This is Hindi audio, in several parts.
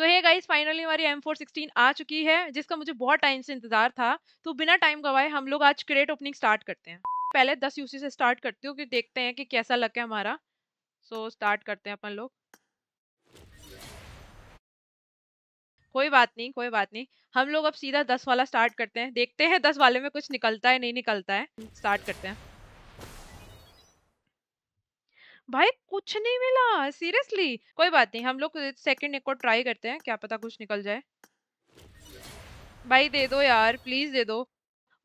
सो हे गाइज फाइनली हमारी एम फोर सिक्सटीन आ चुकी है जिसका मुझे बहुत टाइम से इंतजार था तो बिना टाइम गवाए हम लोग आज क्रेट ओपनिंग स्टार्ट करते हैं पहले दस यूसी से स्टार्ट करती हूँ कि देखते हैं कि कैसा लग है हमारा सो so, स्टार्ट करते हैं अपन लोग कोई बात नहीं कोई बात नहीं हम लोग अब सीधा दस वाला स्टार्ट करते हैं देखते हैं दस वाले में कुछ निकलता है नहीं निकलता है स्टार्ट करते हैं भाई कुछ नहीं मिला सीरियसली कोई बात नहीं हम लोग सेकंड एक और ट्राई करते हैं क्या पता कुछ निकल जाए भाई दे दो यार प्लीज दे दो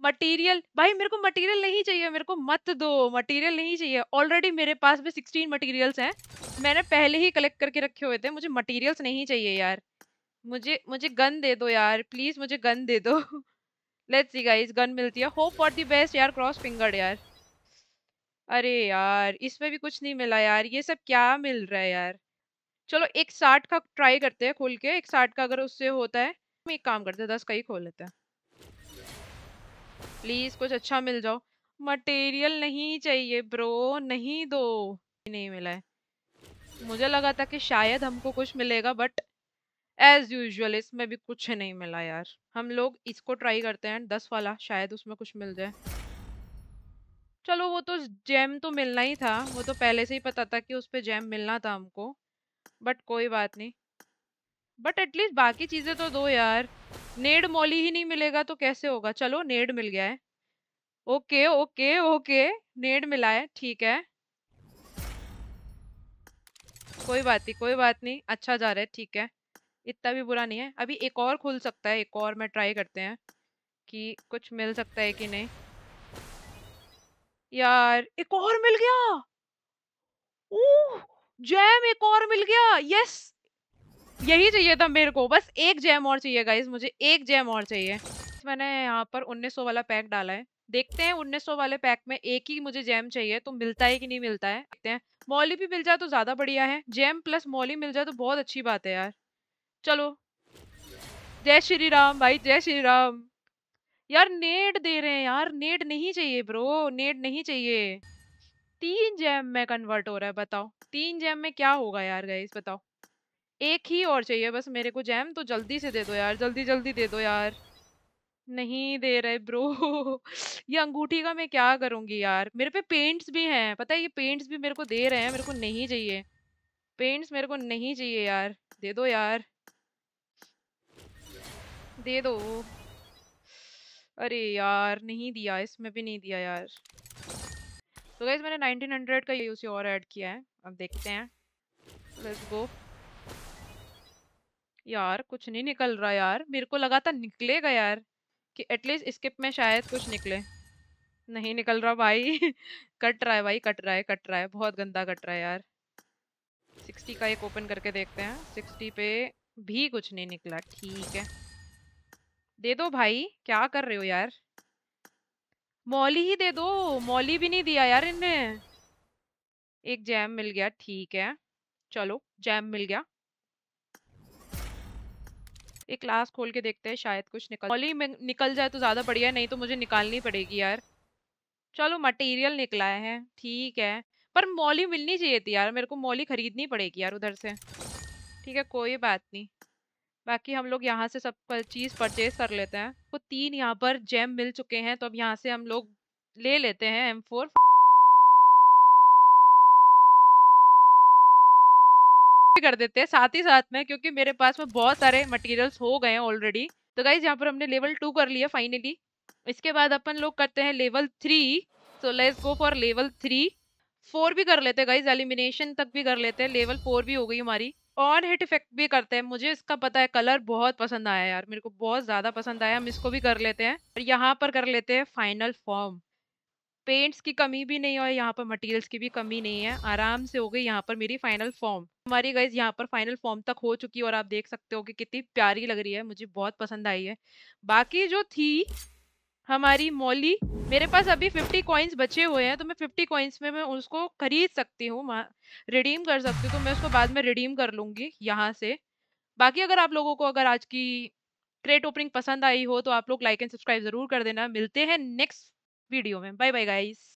मटेरियल भाई मेरे को मटेरियल नहीं चाहिए मेरे को मत दो मटेरियल नहीं चाहिए ऑलरेडी मेरे पास भी सिक्सटीन मटेरियल्स हैं मैंने पहले ही कलेक्ट करके रखे हुए थे मुझे मटेरियल्स नहीं चाहिए यार मुझे मुझे गन दे दो यार प्लीज मुझे गन दे दो लेट्स सी गाइस गन मिलती है होप फॉर द बेस्ट यार क्रॉस फिंगर्ड यार अरे यार! इसमें भी कुछ नहीं मिला यार, ये सब क्या मिल रहा है यार? चलो एक साठ का ट्राई करते हैं खोल के, एक साठ का अगर उससे होता है, हम एक काम करते हैं दस का ही खोल लेते हैं। प्लीज़ कुछ अच्छा मिल जाओ। मटेरियल नहीं चाहिए ब्रो, नहीं दो। नहीं मिला है। मुझे लगा था कि शायद हमको कुछ मिलेगा बट एज़ यूजल इसमें भी कुछ नहीं मिला यार। हम लोग इसको ट्राई करते हैं दस वाला, शायद उसमें कुछ मिल जाए। वो तो जैम तो मिलना ही था वो तो पहले से ही पता था कि उस पर जैम मिलना था हमको बट कोई बात नहीं बट एटलीस्ट बाकी चीज़ें तो दो यार नेड मोली ही नहीं मिलेगा तो कैसे होगा चलो नेड मिल गया है ओके ओके ओके नेड मिला है ठीक है कोई बात नहीं कोई बात नहीं अच्छा जा रहा है ठीक है इतना भी बुरा नहीं है अभी एक और खुल सकता है एक और मैं ट्राई करते हैं कि कुछ मिल सकता है कि नहीं यार एक और मिल गया ओह जैम एक और मिल गया यस यही चाहिए था मेरे को बस एक जैम और चाहिए गाइज मुझे एक जैम और चाहिए मैंने यहाँ पर 1900 वाला पैक डाला है देखते हैं 1900 वाले पैक में एक ही मुझे जैम चाहिए तो मिलता है कि नहीं मिलता है देखते हैं मौली भी मिल जाए तो ज़्यादा बढ़िया है जैम प्लस मौली मिल जाए तो बहुत अच्छी बात है यार चलो जय श्री राम भाई जय श्री राम यार नेट दे रहे हैं यार नेट नहीं चाहिए ब्रो नेट नहीं चाहिए तीन जैम में कन्वर्ट हो रहा है बताओ तीन जैम में क्या होगा यार गाइस बताओ एक ही और चाहिए बस मेरे को जैम तो जल्दी से दे दो यार जल्दी जल्दी दे दो यार नहीं दे रहे ब्रो ये अंगूठी का मैं क्या करूंगी यार मेरे पे पेंट्स भी हैं पता है ये पेंट्स भी मेरे को दे रहे हैं मेरे को नहीं चाहिए पेंट्स मेरे को नहीं चाहिए यार दे दो यार दे दो अरे यार नहीं दिया इसमें भी नहीं दिया यार तो गाइज मैंने 1900 का यूसी और ऐड किया है अब देखते हैं लेट्स गो यार कुछ नहीं निकल रहा यार मेरे को लगा था निकलेगा यार कि एटलीस्ट स्किप में शायद कुछ निकले नहीं निकल रहा भाई कट रहा है भाई कट रहा है कट रहा है बहुत गंदा कट रहा है यार सिक्सटी का एक ओपन करके देखते हैं सिक्सटी पे भी कुछ नहीं निकला ठीक है दे दो भाई क्या कर रहे हो यार मौली ही दे दो मौली भी नहीं दिया यार इनने एक जैम मिल गया ठीक है चलो जैम मिल गया एक क्लास खोल के देखते हैं शायद कुछ निकल मौली निकल जाए तो ज़्यादा बढ़िया नहीं तो मुझे निकालनी पड़ेगी यार चलो मटेरियल निकला है ठीक है पर मौली मिलनी चाहिए थी यार मेरे को मौली खरीदनी पड़ेगी यार उधर से ठीक है कोई बात नहीं बाकी हम लोग यहाँ से सब चीज़ परचेज कर लेते हैं तो तीन यहाँ पर जैम मिल चुके हैं तो अब यहाँ से हम लोग ले लेते हैं एम फोर कर देते हैं साथ ही साथ में क्योंकि मेरे पास में बहुत सारे मटेरियल्स हो गए हैं ऑलरेडी तो गाइज यहाँ पर हमने लेवल टू कर लिया फाइनली इसके बाद अपन लोग करते हैं level three so let's go for level three four भी कर लेते हैं गाइज एलिमिनेशन तक भी कर लेते हैं लेवल फोर भी हो गई हमारी और हिट इफेक्ट भी करते हैं मुझे इसका पता है कलर बहुत पसंद आया यार मेरे को बहुत ज़्यादा पसंद आया हम इसको भी कर लेते हैं और यहाँ पर कर लेते हैं फाइनल फॉर्म पेंट्स की कमी भी नहीं है यहाँ पर मटेरियल्स की भी कमी नहीं है आराम से हो गई यहाँ पर मेरी फाइनल फॉर्म हमारी गाइज यहाँ पर फाइनल फॉर्म तक हो चुकी है और आप देख सकते हो कि कितनी प्यारी लग रही है मुझे बहुत पसंद आई है बाकी जो थी हमारी मौली मेरे पास अभी फिफ्टी कॉइन्स बचे हुए हैं तो मैं फिफ्टी कॉइन्स में मैं उसको खरीद सकती हूँ रिडीम कर सकती हूँ तो मैं उसको बाद में रिडीम कर लूँगी यहाँ से बाकी अगर आप लोगों को अगर आज की क्रेट ओपनिंग पसंद आई हो तो आप लोग लाइक एंड सब्सक्राइब जरूर कर देना मिलते हैं नेक्स्ट वीडियो में बाय बाय गाइस